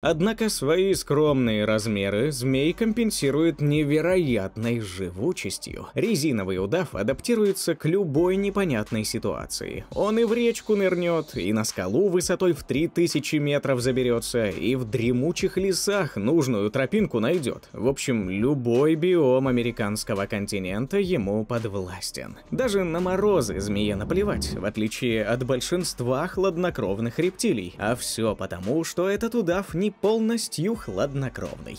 Однако свои скромные размеры змей компенсирует невероятной живучестью. Резиновый удав адаптируется к любой непонятной ситуации. Он и в речку нырнет, и на скалу высотой в 3000 метров заберется, и в дремучих лесах нужную тропинку найдет. В общем, любой биом американского континента ему подвластен. Даже на морозы змея наплевать, в отличие от большинства хладнокровных рептилий. А все потому, что этот удав не полностью хладнокровный.